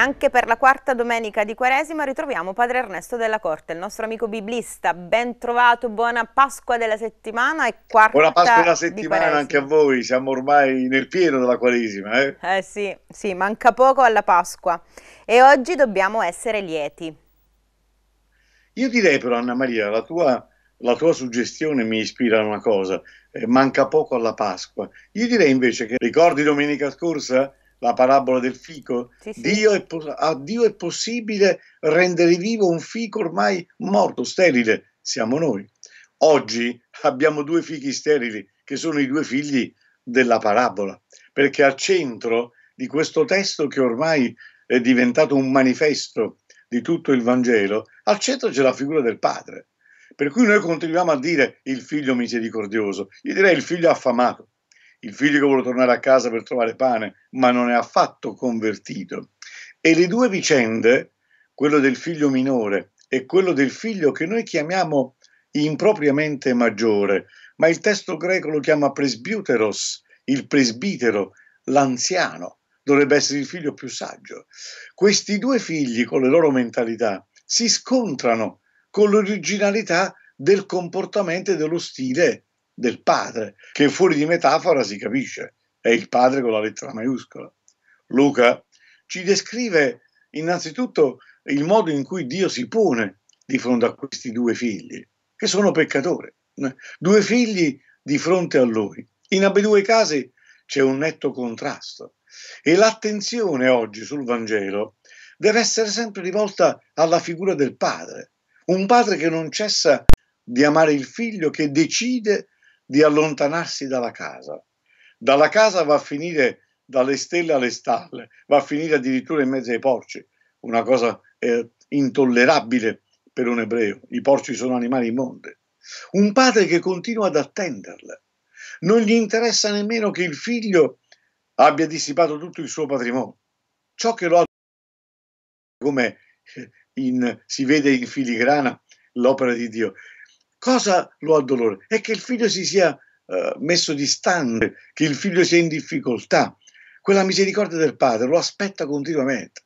anche per la quarta domenica di Quaresima ritroviamo Padre Ernesto della Corte, il nostro amico biblista. Ben trovato, buona Pasqua della settimana e quarta Buona Pasqua della settimana anche a voi, siamo ormai nel pieno della Quaresima. Eh, eh sì, sì, manca poco alla Pasqua e oggi dobbiamo essere lieti. Io direi però Anna Maria, la tua, la tua suggestione mi ispira a una cosa, eh, manca poco alla Pasqua. Io direi invece che ricordi domenica scorsa la parabola del fico. Sì, sì. Dio è, a Dio è possibile rendere vivo un fico ormai morto, sterile, siamo noi. Oggi abbiamo due fichi sterili che sono i due figli della parabola, perché al centro di questo testo che ormai è diventato un manifesto di tutto il Vangelo, al centro c'è la figura del padre. Per cui noi continuiamo a dire il figlio misericordioso, io direi il figlio affamato, il figlio che vuole tornare a casa per trovare pane, ma non è affatto convertito. E le due vicende, quello del figlio minore e quello del figlio che noi chiamiamo impropriamente maggiore, ma il testo greco lo chiama presbiuteros, il presbitero, l'anziano, dovrebbe essere il figlio più saggio. Questi due figli, con le loro mentalità, si scontrano con l'originalità del comportamento e dello stile del padre, che fuori di metafora si capisce, è il padre con la lettera maiuscola. Luca ci descrive innanzitutto il modo in cui Dio si pone di fronte a questi due figli, che sono peccatori, due figli di fronte a lui. In ambedue i casi c'è un netto contrasto e l'attenzione oggi sul Vangelo deve essere sempre rivolta alla figura del padre, un padre che non cessa di amare il figlio, che decide di allontanarsi dalla casa. Dalla casa va a finire dalle stelle alle stalle, va a finire addirittura in mezzo ai porci, una cosa eh, intollerabile per un ebreo. I porci sono animali immondi. Un padre che continua ad attenderla. Non gli interessa nemmeno che il figlio abbia dissipato tutto il suo patrimonio. Ciò che lo ha come eh, in, si vede in filigrana l'opera di Dio. Cosa lo addolora? È che il figlio si sia eh, messo distante, che il figlio sia in difficoltà. Quella misericordia del padre lo aspetta continuamente.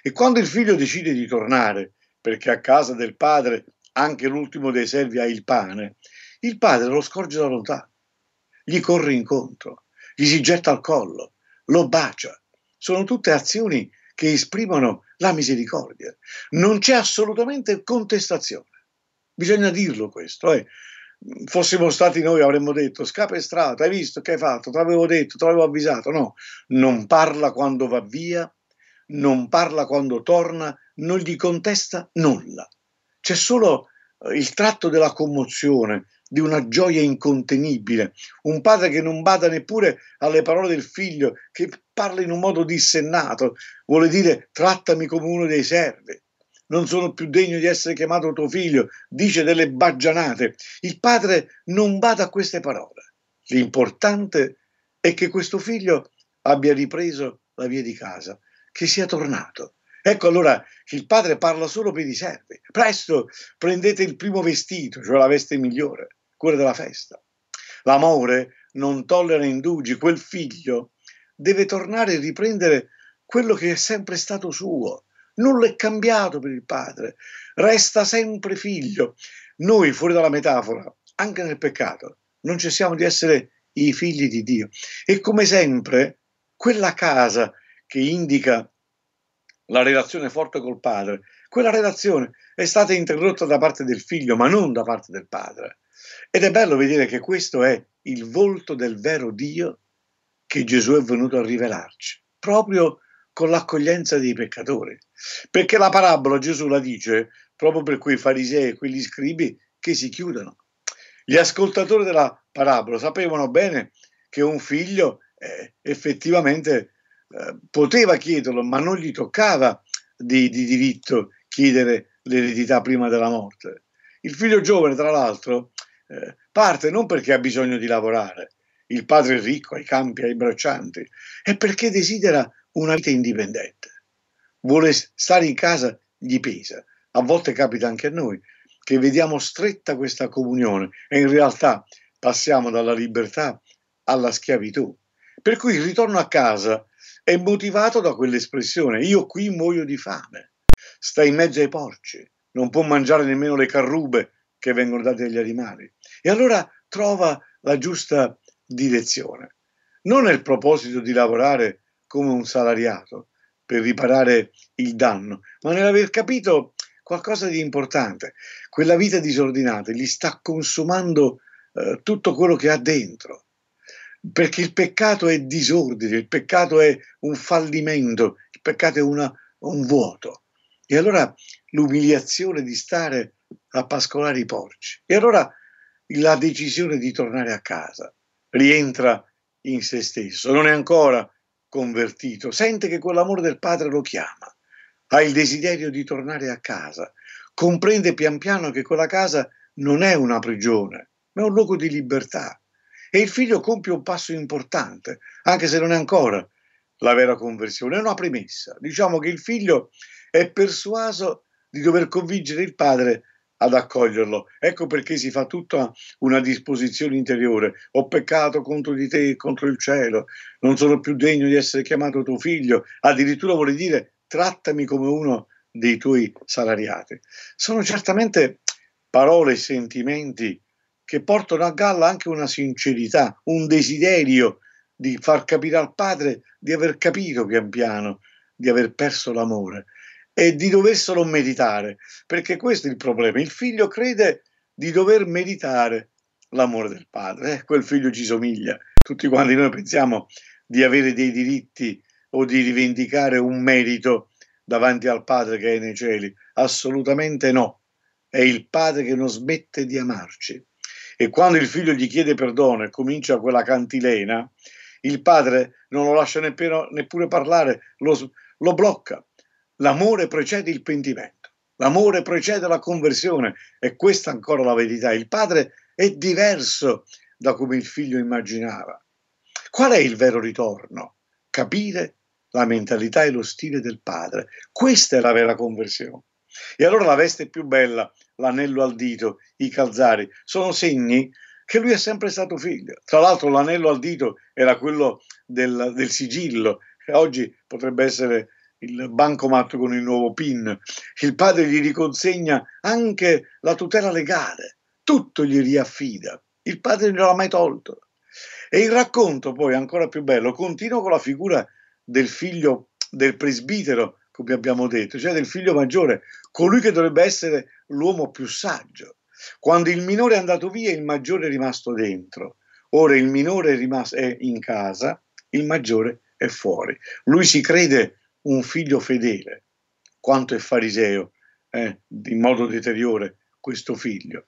E quando il figlio decide di tornare, perché a casa del padre anche l'ultimo dei servi ha il pane, il padre lo scorge da lontano, gli corre incontro, gli si getta al collo, lo bacia. Sono tutte azioni che esprimono la misericordia. Non c'è assolutamente contestazione. Bisogna dirlo questo. Eh. Fossimo stati noi avremmo detto scapestrato, hai visto che hai fatto, te l'avevo detto, te l'avevo avvisato. No, non parla quando va via, non parla quando torna, non gli contesta nulla. C'è solo eh, il tratto della commozione, di una gioia incontenibile, un padre che non bada neppure alle parole del figlio, che parla in un modo dissennato, vuole dire trattami come uno dei servi non sono più degno di essere chiamato tuo figlio, dice delle baggianate. Il padre non bada a queste parole. L'importante è che questo figlio abbia ripreso la via di casa, che sia tornato. Ecco allora che il padre parla solo per i servi. Presto prendete il primo vestito, cioè la veste migliore, quella della festa. L'amore non tollera indugi, quel figlio deve tornare e riprendere quello che è sempre stato suo, Nulla è cambiato per il padre, resta sempre figlio. Noi, fuori dalla metafora, anche nel peccato, non cessiamo di essere i figli di Dio. E come sempre, quella casa che indica la relazione forte col padre, quella relazione è stata interrotta da parte del figlio, ma non da parte del padre. Ed è bello vedere che questo è il volto del vero Dio che Gesù è venuto a rivelarci, proprio con l'accoglienza dei peccatori. Perché la parabola Gesù la dice proprio per quei farisei e quegli scribi che si chiudono. Gli ascoltatori della parabola sapevano bene che un figlio eh, effettivamente eh, poteva chiederlo, ma non gli toccava di, di diritto chiedere l'eredità prima della morte. Il figlio giovane, tra l'altro, eh, parte non perché ha bisogno di lavorare, il padre è ricco, ai campi, ai braccianti, è perché desidera una vita indipendente. Vuole stare in casa, gli pesa. A volte capita anche a noi che vediamo stretta questa comunione e in realtà passiamo dalla libertà alla schiavitù. Per cui il ritorno a casa è motivato da quell'espressione, io qui muoio di fame, sta in mezzo ai porci, non può mangiare nemmeno le carrube che vengono date agli animali. E allora trova la giusta direzione, non nel proposito di lavorare come un salariato per riparare il danno, ma nell'aver capito qualcosa di importante. Quella vita disordinata gli sta consumando eh, tutto quello che ha dentro, perché il peccato è disordine, il peccato è un fallimento, il peccato è una, un vuoto. E allora l'umiliazione di stare a pascolare i porci. E allora la decisione di tornare a casa rientra in se stesso, non è ancora convertito, sente che quell'amore del padre lo chiama, ha il desiderio di tornare a casa, comprende pian piano che quella casa non è una prigione, ma è un luogo di libertà. E il figlio compie un passo importante, anche se non è ancora la vera conversione, è una premessa. Diciamo che il figlio è persuaso di dover convincere il padre ad accoglierlo. Ecco perché si fa tutta una disposizione interiore. Ho peccato contro di te e contro il cielo, non sono più degno di essere chiamato tuo figlio, addirittura vuole dire trattami come uno dei tuoi salariati. Sono certamente parole e sentimenti che portano a galla anche una sincerità, un desiderio di far capire al padre di aver capito pian piano, di aver perso l'amore e di doverselo meditare, perché questo è il problema. Il figlio crede di dover meditare l'amore del padre, eh, quel figlio ci somiglia. Tutti quanti noi pensiamo di avere dei diritti o di rivendicare un merito davanti al padre che è nei cieli. Assolutamente no. È il padre che non smette di amarci. E quando il figlio gli chiede perdono e comincia quella cantilena, il padre non lo lascia neppure, neppure parlare, lo, lo blocca l'amore precede il pentimento, l'amore precede la conversione e questa è ancora la verità. Il padre è diverso da come il figlio immaginava. Qual è il vero ritorno? Capire la mentalità e lo stile del padre. Questa è la vera conversione. E allora la veste più bella, l'anello al dito, i calzari, sono segni che lui è sempre stato figlio. Tra l'altro l'anello al dito era quello del, del sigillo, che oggi potrebbe essere il bancomat con il nuovo PIN. Il padre gli riconsegna anche la tutela legale, tutto gli riaffida. Il padre non l'ha mai tolto. E il racconto, poi, ancora più bello, continua con la figura del figlio del presbitero, come abbiamo detto, cioè del figlio maggiore, colui che dovrebbe essere l'uomo più saggio. Quando il minore è andato via, il maggiore è rimasto dentro. Ora il minore è, rimasto, è in casa, il maggiore è fuori. Lui si crede un figlio fedele, quanto è fariseo, eh, in modo deteriore questo figlio.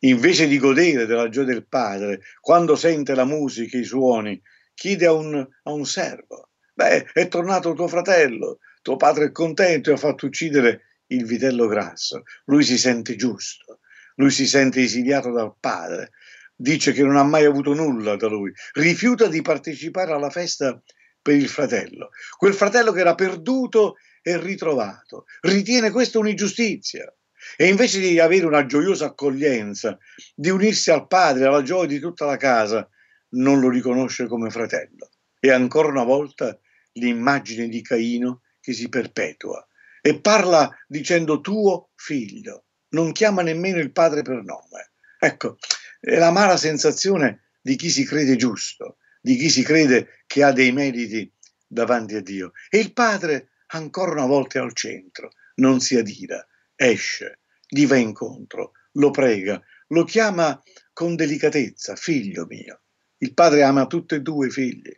Invece di godere della gioia del padre, quando sente la musica, i suoni, chiede a un, a un servo, beh, è tornato tuo fratello, tuo padre è contento e ha fatto uccidere il vitello grasso. Lui si sente giusto, lui si sente esiliato dal padre, dice che non ha mai avuto nulla da lui, rifiuta di partecipare alla festa per il fratello, quel fratello che era perduto e ritrovato. Ritiene questa un'ingiustizia e invece di avere una gioiosa accoglienza, di unirsi al padre, alla gioia di tutta la casa, non lo riconosce come fratello. E ancora una volta l'immagine di Caino che si perpetua e parla dicendo tuo figlio, non chiama nemmeno il padre per nome. Ecco, è la mala sensazione di chi si crede giusto, di chi si crede che ha dei meriti davanti a Dio. E il padre, ancora una volta, è al centro, non si adira, esce, gli va incontro, lo prega, lo chiama con delicatezza, figlio mio. Il padre ama tutti e due i figli,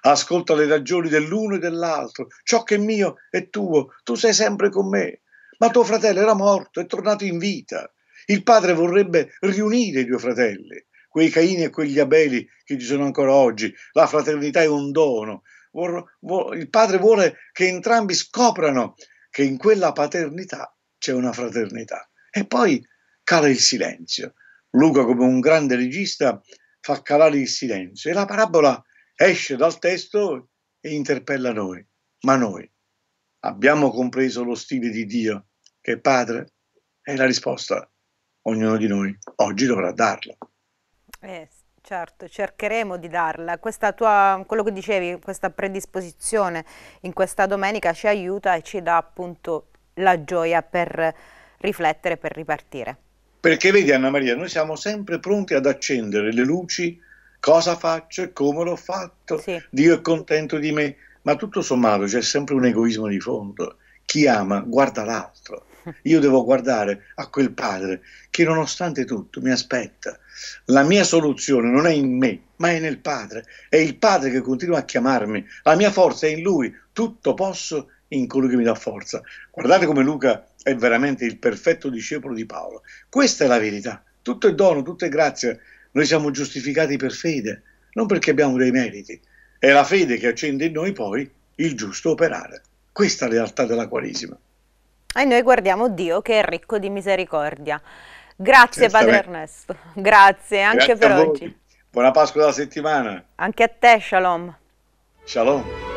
ascolta le ragioni dell'uno e dell'altro, ciò che è mio è tuo, tu sei sempre con me, ma tuo fratello era morto, è tornato in vita. Il padre vorrebbe riunire i due fratelli, quei Caini e quegli Abeli che ci sono ancora oggi. La fraternità è un dono. Il padre vuole che entrambi scoprano che in quella paternità c'è una fraternità. E poi cala il silenzio. Luca, come un grande regista, fa calare il silenzio e la parabola esce dal testo e interpella noi. Ma noi abbiamo compreso lo stile di Dio, che è Padre? E la risposta ognuno di noi oggi dovrà darla. Eh, certo, cercheremo di darla. Questa tua, quello che dicevi, questa predisposizione in questa domenica ci aiuta e ci dà appunto la gioia per riflettere, per ripartire. Perché vedi Anna Maria, noi siamo sempre pronti ad accendere le luci, cosa faccio e come l'ho fatto, sì. Dio è contento di me, ma tutto sommato c'è sempre un egoismo di fondo. Chi ama guarda l'altro. Io devo guardare a quel padre che nonostante tutto mi aspetta, la mia soluzione non è in me, ma è nel Padre. È il Padre che continua a chiamarmi. La mia forza è in Lui. Tutto posso in colui che mi dà forza. Guardate come Luca è veramente il perfetto discepolo di Paolo. Questa è la verità. Tutto è dono, tutto è grazia. Noi siamo giustificati per fede, non perché abbiamo dei meriti. È la fede che accende in noi poi il giusto operare. Questa è la realtà della Quaresima. E noi guardiamo Dio che è ricco di misericordia. Grazie Padre Ernesto, grazie anche grazie per oggi. Buona Pasqua della settimana. Anche a te, Shalom. Shalom.